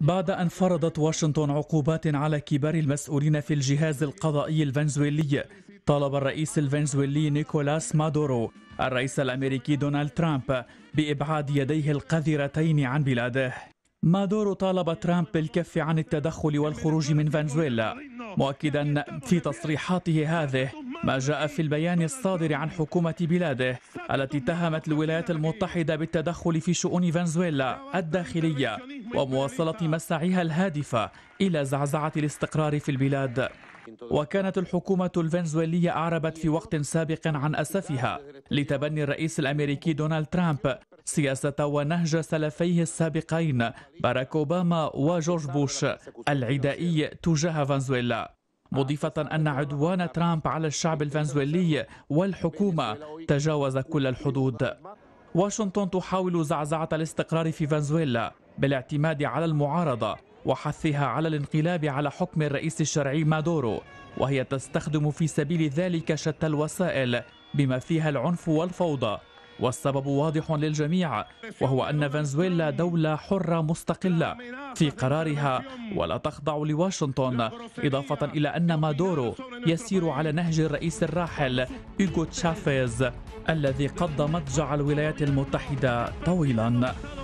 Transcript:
بعد أن فرضت واشنطن عقوبات على كبار المسؤولين في الجهاز القضائي الفنزويلي طالب الرئيس الفنزويلي نيكولاس مادورو الرئيس الأمريكي دونالد ترامب بإبعاد يديه القذرتين عن بلاده مادورو طالب ترامب بالكف عن التدخل والخروج من فنزويلا مؤكدا في تصريحاته هذه ما جاء في البيان الصادر عن حكومة بلاده التي اتهمت الولايات المتحدة بالتدخل في شؤون فنزويلا الداخلية ومواصلة مساعيها الهادفة إلى زعزعة الاستقرار في البلاد وكانت الحكومة الفنزويلية أعربت في وقت سابق عن أسفها لتبني الرئيس الأمريكي دونالد ترامب سياسة ونهج سلفيه السابقين باراك أوباما وجورج بوش العدائي تجاه فنزويلا مضيفة أن عدوان ترامب على الشعب الفنزويلي والحكومة تجاوز كل الحدود واشنطن تحاول زعزعة الاستقرار في فنزويلا بالاعتماد على المعارضة وحثها على الانقلاب على حكم الرئيس الشرعي مادورو وهي تستخدم في سبيل ذلك شتى الوسائل بما فيها العنف والفوضى والسبب واضح للجميع وهو أن فنزويلا دولة حرة مستقلة في قرارها ولا تخضع لواشنطن إضافة إلى أن مادورو يسير على نهج الرئيس الراحل إيغو تشافيز الذي قضى مضجع الولايات المتحدة طويلاً